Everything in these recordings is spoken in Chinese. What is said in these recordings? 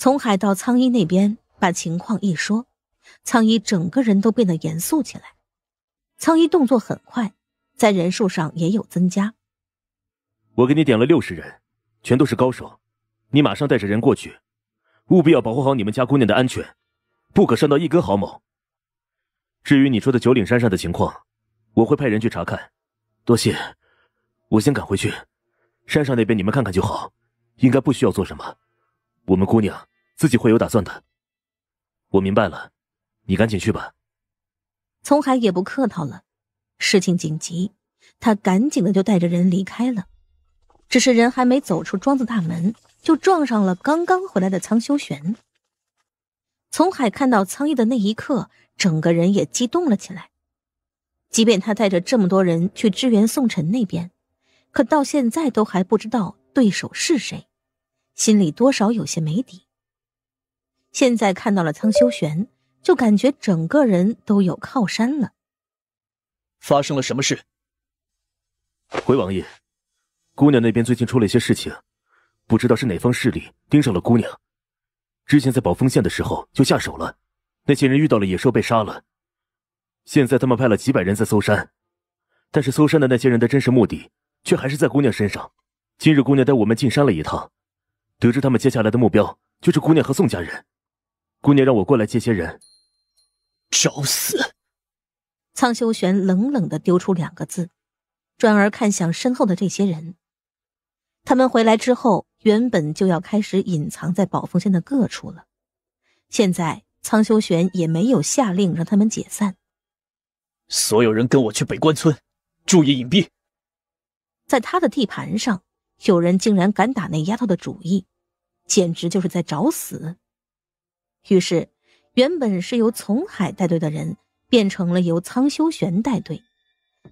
从海到苍衣那边把情况一说，苍衣整个人都变得严肃起来。苍衣动作很快，在人数上也有增加。我给你点了六十人，全都是高手，你马上带着人过去，务必要保护好你们家姑娘的安全，不可伤到一根毫毛。至于你说的九岭山上的情况，我会派人去查看。多谢，我先赶回去，山上那边你们看看就好，应该不需要做什么。我们姑娘自己会有打算的，我明白了，你赶紧去吧。丛海也不客套了，事情紧急，他赶紧的就带着人离开了。只是人还没走出庄子大门，就撞上了刚刚回来的苍修玄。丛海看到苍翼的那一刻，整个人也激动了起来。即便他带着这么多人去支援宋晨那边，可到现在都还不知道对手是谁。心里多少有些没底。现在看到了苍修玄，就感觉整个人都有靠山了。发生了什么事？回王爷，姑娘那边最近出了一些事情，不知道是哪方势力盯上了姑娘。之前在宝丰县的时候就下手了，那些人遇到了野兽被杀了。现在他们派了几百人在搜山，但是搜山的那些人的真实目的却还是在姑娘身上。今日姑娘带我们进山了一趟。得知他们接下来的目标就是姑娘和宋家人，姑娘让我过来接些人。找死！苍修玄冷冷的丢出两个字，转而看向身后的这些人。他们回来之后，原本就要开始隐藏在宝丰县的各处了。现在苍修玄也没有下令让他们解散。所有人跟我去北关村，注意隐蔽。在他的地盘上。有人竟然敢打那丫头的主意，简直就是在找死。于是，原本是由丛海带队的人变成了由苍修玄带队，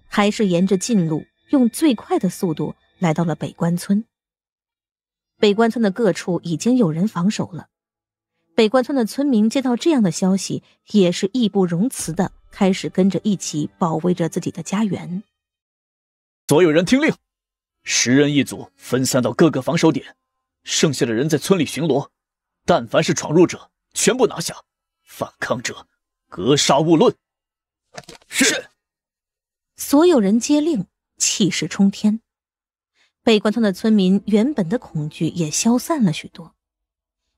还是沿着近路，用最快的速度来到了北关村。北关村的各处已经有人防守了。北关村的村民接到这样的消息，也是义不容辞的，开始跟着一起保卫着自己的家园。所有人听令！十人一组，分散到各个防守点，剩下的人在村里巡逻。但凡是闯入者，全部拿下；反抗者，格杀勿论。是。所有人接令，气势冲天。北关村的村民原本的恐惧也消散了许多，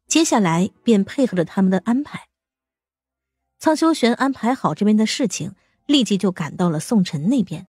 接下来便配合着他们的安排。苍修玄安排好这边的事情，立即就赶到了宋晨那边。